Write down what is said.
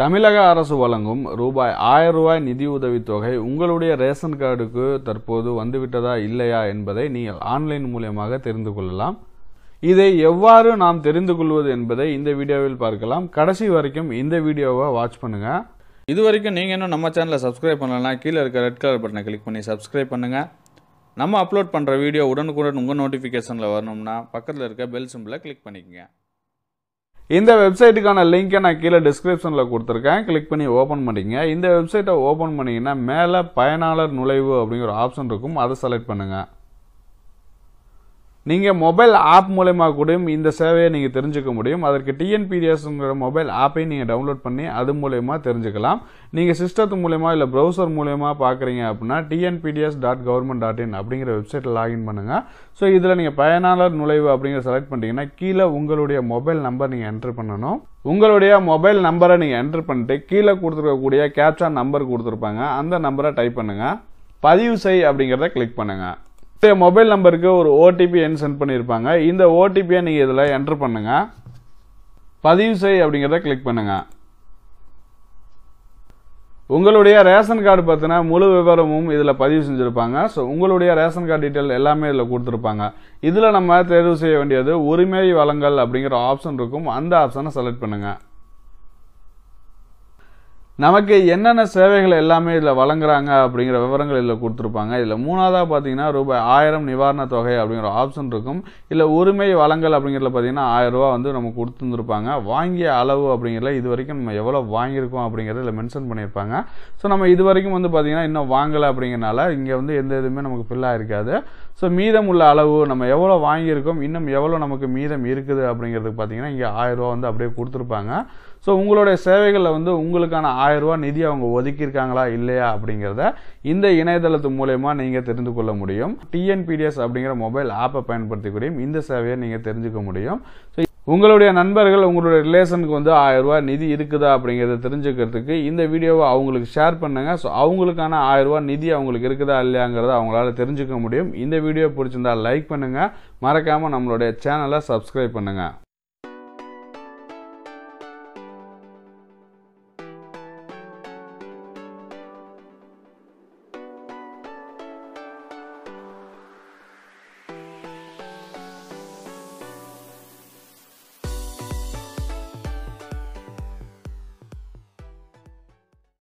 தமிழக அரசு வழங்கும் ரூபாய் ஆயிரம் ரூபாய் நிதியுதவி தொகை உங்களுடைய ரேஷன் கார்டுக்கு தற்போது வந்துவிட்டதா இல்லையா என்பதை நீங்கள் ஆன்லைன் மூலியமாக தெரிந்து கொள்ளலாம் இதை எவ்வாறு நாம் தெரிந்து கொள்வது என்பதை இந்த வீடியோவில் பார்க்கலாம் கடைசி வரைக்கும் இந்த வீடியோவை வாட்ச் பண்ணுங்க இது வரைக்கும் நீங்கள் இன்னும் நம்ம சேனலை சப்ஸ்கிரைப் பண்ணலாம் கீழே இருக்க ரெட் கலர் பட்டனை கிளிக் பண்ணி சப்ஸ்கிரைப் பண்ணுங்கள் நம்ம அப்லோட் பண்ணுற வீடியோ உடனுக்குடன் உங்கள் நோட்டிஃபிகேஷனில் வரணும்னா பக்கத்தில் இருக்க பெல் சிம்பிளை கிளிக் பண்ணிக்கோங்க இந்த வெப்சைட்டுக்கான லிங்க்கை நான் கீழே டிஸ்கிரிப்ஷனில் கொடுத்துருக்கேன் கிளிக் பண்ணி ஓப்பன் பண்ணிங்க இந்த வெப்சைட்டை ஓப்பன் பண்ணிங்கன்னா மேலே பயனாளர் நுழைவு அப்படிங்கிற ஆப்ஷன் இருக்கும் அதை செலக்ட் பண்ணுங்கள் நீங்கள் மொபைல் ஆப் மூலயமா கூட இந்த சேவையை நீங்கள் தெரிஞ்சுக்க முடியும் அதற்கு டிஎன்பிடிஎஸ்ங்கிற மொபைல் ஆப்பையும் நீங்கள் டவுன்லோட் பண்ணி அது மூலயமா தெரிஞ்சுக்கலாம் நீங்கள் சிஸ்டத்து மூலயமா இல்லை ப்ரௌசர் மூலயமா பார்க்குறீங்க அப்படின்னா TNPDS dot government dot in அப்படிங்கிற வெப்சைட்டில் லாகின் பண்ணுங்கள் ஸோ இதில் நீங்கள் பயனாளர் நுழைவு அப்படிங்கிற செலக்ட் பண்ணிட்டீங்கன்னா கீழே உங்களுடைய மொபைல் நம்பர் நீங்கள் என்ட்ரு பண்ணணும் உங்களுடைய மொபைல் நம்பரை நீங்கள் என்ட்ரு பண்ணிட்டு கீழே கொடுத்துருக்கக்கூடிய கேப்சா நம்பர் கொடுத்துருப்பாங்க அந்த நம்பரை டைப் பண்ணுங்கள் பதிவு செய் அப்படிங்கிறத கிளிக் பண்ணுங்கள் இப்போ மொபைல் நம்பருக்கு ஒரு ஓடிபி என் சென்ட் பண்ணியிருப்பாங்க இந்த ஓடிபியை நீங்கள் இதில் என்ட்ரு பண்ணுங்கள் பதிவு செய் அப்படிங்கிறத கிளிக் பண்ணுங்கள் உங்களுடைய ரேஷன் கார்டு பார்த்தீங்கன்னா முழு விவரமும் இதில் பதிவு செஞ்சுருப்பாங்க ஸோ உங்களுடைய ரேஷன் கார்டு டீட்டெயில் எல்லாமே இதில் கொடுத்துருப்பாங்க இதில் நம்ம தேர்வு செய்ய வேண்டியது உரிமை வழங்கல் அப்படிங்கிற ஆப்ஷன் இருக்கும் அந்த ஆப்ஷனை செலக்ட் பண்ணுங்கள் நமக்கு என்னென்ன சேவைகள் எல்லாமே இதில் வழங்குறாங்க அப்படிங்கிற விவரங்கள் இதில் கொடுத்துருப்பாங்க இதில் மூணாவதாக பார்த்தீங்கன்னா ரூபாய் ஆயிரம் நிவாரண தொகை அப்படிங்கிற ஆப்ஷன் இருக்கும் இல்லை உரிமை வழங்கல் அப்படிங்கிறதுல பார்த்தீங்கன்னா ஆயிரரூபா வந்து நம்ம கொடுத்துருந்துருப்பாங்க வாங்கிய அளவு அப்படிங்கிறதுல இது வரைக்கும் நம்ம எவ்வளோ வாங்கியிருக்கோம் அப்படிங்கிறத இதில் மென்ஷன் பண்ணியிருப்பாங்க ஸோ நம்ம இது வரைக்கும் வந்து பார்த்திங்கன்னா இன்னும் வாங்கலை அப்படிங்கிறனால இங்கே வந்து எந்த இதுவுமே நமக்கு ஃபில்லாக இருக்காது ஸோ மீதம் உள்ள அளவு நம்ம எவ்வளோ வாங்கியிருக்கோம் இன்னும் எவ்வளோ நமக்கு மீதம் இருக்குது அப்படிங்கிறதுக்கு பார்த்தீங்கன்னா இங்கே ஆயிரரூபா வந்து அப்படியே கொடுத்துருப்பாங்க ஸோ உங்களுடைய சேவைகளில் வந்து உங்களுக்கான ஆயிரம் ரூபா நிதி அவங்க ஒதுக்கியிருக்காங்களா இல்லையா அப்படிங்கிறத இந்த இணையதளத்து மூலயமா நீங்கள் தெரிந்து கொள்ள முடியும் டிஎன்பிடிஎஸ் அப்படிங்கிற மொபைல் ஆப்பை பயன்படுத்திக்கூடிய இந்த சேவையை நீங்கள் தெரிஞ்சுக்க முடியும் ஸோ உங்களுடைய நண்பர்கள் உங்களுடைய ரிலேஷனுக்கு வந்து ஆயிரரூபா நிதி இருக்குதா அப்படிங்கிறத தெரிஞ்சுக்கிறதுக்கு இந்த வீடியோவை அவங்களுக்கு ஷேர் பண்ணுங்கள் ஸோ அவங்களுக்கான ஆயிரரூபா நிதி அவங்களுக்கு இருக்குதா இல்லையாங்கிறத அவங்களால தெரிஞ்சுக்க முடியும் இந்த வீடியோ பிடிச்சிருந்தா லைக் பண்ணுங்கள் மறக்காமல் நம்மளுடைய சேனலை சப்ஸ்கிரைப் பண்ணுங்கள்